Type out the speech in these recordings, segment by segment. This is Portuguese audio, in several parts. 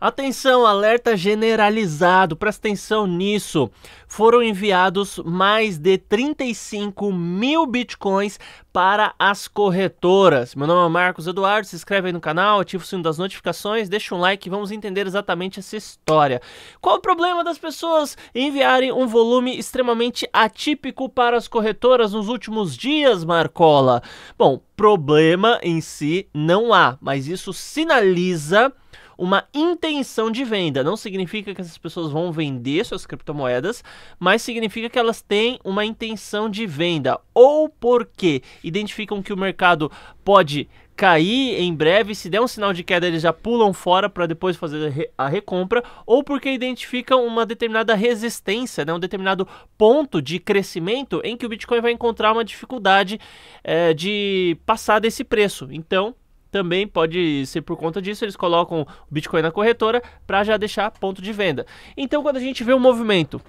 Atenção, alerta generalizado, presta atenção nisso. Foram enviados mais de 35 mil bitcoins para as corretoras. Meu nome é Marcos Eduardo, se inscreve aí no canal, ativa o sino das notificações, deixa um like e vamos entender exatamente essa história. Qual o problema das pessoas enviarem um volume extremamente atípico para as corretoras nos últimos dias, Marcola? Bom, problema em si não há, mas isso sinaliza uma intenção de venda. Não significa que essas pessoas vão vender suas criptomoedas, mas significa que elas têm uma intenção de venda ou porque identificam que o mercado pode cair em breve, se der um sinal de queda eles já pulam fora para depois fazer a recompra, ou porque identificam uma determinada resistência, né, um determinado ponto de crescimento em que o Bitcoin vai encontrar uma dificuldade é, de passar desse preço. Então também pode ser por conta disso, eles colocam o Bitcoin na corretora para já deixar ponto de venda. Então, quando a gente vê um movimento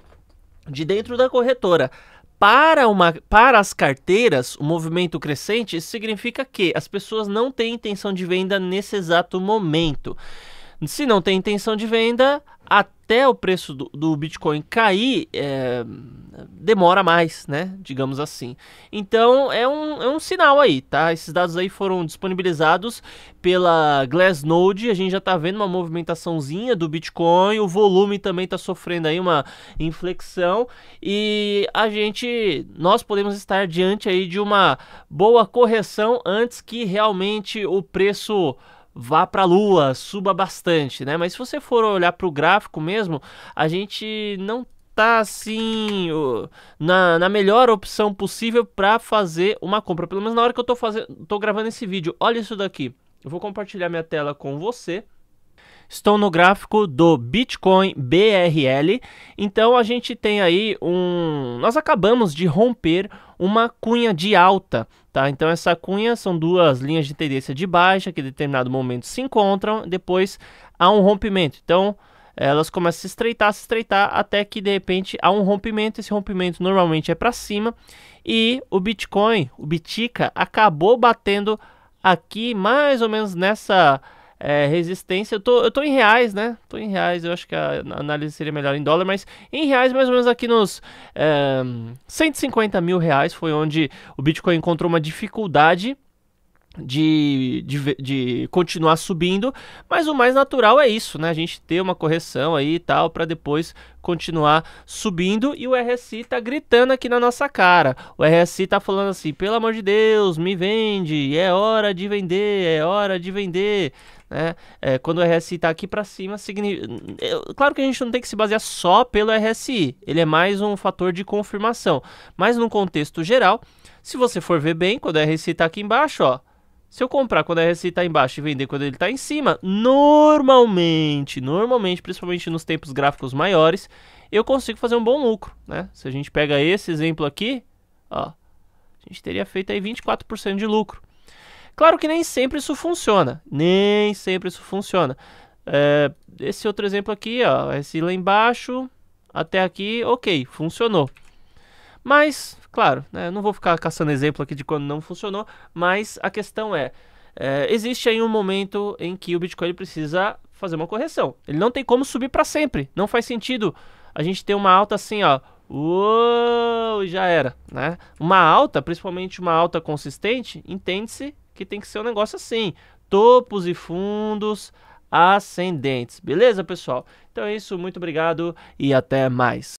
de dentro da corretora para, uma, para as carteiras, o um movimento crescente, isso significa que as pessoas não têm intenção de venda nesse exato momento. Se não tem intenção de venda, até o preço do, do Bitcoin cair, é, demora mais, né? Digamos assim. Então é um, é um sinal aí, tá? Esses dados aí foram disponibilizados pela Glassnode. A gente já tá vendo uma movimentaçãozinha do Bitcoin. O volume também tá sofrendo aí uma inflexão. E a gente, nós podemos estar diante aí de uma boa correção antes que realmente o preço vá para a lua, suba bastante, né? Mas se você for olhar para o gráfico mesmo, a gente não tá assim na, na melhor opção possível para fazer uma compra. Pelo menos na hora que eu tô fazendo, tô gravando esse vídeo. Olha isso daqui. Eu vou compartilhar minha tela com você. Estou no gráfico do Bitcoin BRL. Então a gente tem aí um, nós acabamos de romper uma cunha de alta, tá? Então essa cunha são duas linhas de tendência de baixa que em determinado momento se encontram, depois há um rompimento. Então elas começam a se estreitar, a se estreitar, até que de repente há um rompimento. Esse rompimento normalmente é para cima e o Bitcoin, o Bitica, acabou batendo aqui mais ou menos nessa é, resistência. Eu tô, eu tô em reais, né? Tô em reais, eu acho que a análise seria melhor em dólar, mas em reais, mais ou menos aqui nos é, 150 mil reais foi onde o Bitcoin encontrou uma dificuldade de, de, de, continuar subindo, mas o mais natural é isso, né? A gente ter uma correção aí e tal para depois continuar subindo e o RSI tá gritando aqui na nossa cara. O RSI tá falando assim: "Pelo amor de Deus, me vende, é hora de vender, é hora de vender". Né? É, quando o RSI está aqui para cima, significa... é, claro que a gente não tem que se basear só pelo RSI, ele é mais um fator de confirmação. Mas num contexto geral, se você for ver bem, quando o RSI está aqui embaixo, ó, se eu comprar quando a RSI está embaixo e vender quando ele está em cima, normalmente, normalmente, principalmente nos tempos gráficos maiores, eu consigo fazer um bom lucro, né? Se a gente pega esse exemplo aqui, ó, a gente teria feito aí 24% de lucro. Claro que nem sempre isso funciona, nem sempre isso funciona. É, esse outro exemplo aqui, ó, esse lá embaixo, até aqui, ok, funcionou. Mas Claro, né, não vou ficar caçando exemplo aqui de quando não funcionou, mas a questão é, é existe aí um momento em que o Bitcoin precisa fazer uma correção. Ele não tem como subir para sempre. Não faz sentido a gente ter uma alta assim, ó. Uou, já era, né? Uma alta, principalmente uma alta consistente, entende-se que tem que ser um negócio assim, topos e fundos ascendentes. Beleza, pessoal? Então é isso, muito obrigado e até mais.